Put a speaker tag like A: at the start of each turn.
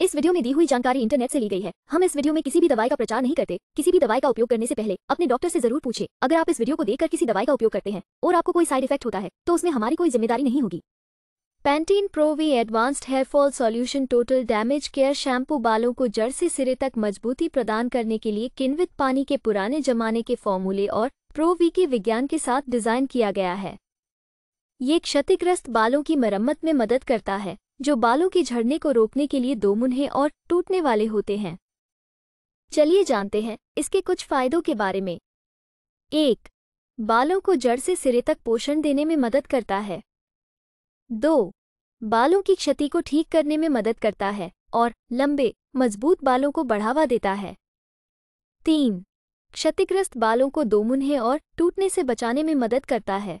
A: इस वीडियो में दी हुई जानकारी इंटरनेट से ली गई है हम इस वीडियो में किसी भी दवाई का प्रचार नहीं करते किसी भी दवाई का उपयोग करने से पहले अपने डॉक्टर से जरूर पूछे अगर आप इस वीडियो को देखकर किसी दवाई का उपयोग करते हैं और आपको कोई साइड इफेक्ट होता है तो उसमें हमारी कोई जिम्मेदारी नहीं होगी Pantene pro V advanced hair fall solution total damage care shampoo बालों को जड़ से सिरे तक मजबूती प्रदान करने के लिए किन्वित पानी के पुराने जमाने के फॉर्मूले और प्रोवी के विज्ञान के साथ डिजाइन किया गया है ये क्षतिग्रस्त बालों की मरम्मत में मदद करता है जो बालों के झड़ने को रोकने के लिए दो मुन्हे और टूटने वाले होते हैं चलिए जानते हैं इसके कुछ फायदों के बारे में एक बालों को जड़ से सिरे तक पोषण देने में मदद करता है दो बालों की क्षति को ठीक करने में मदद करता है और लंबे मजबूत बालों को बढ़ावा देता है तीन क्षतिग्रस्त बालों को दो मुन्हे और टूटने से बचाने में मदद करता है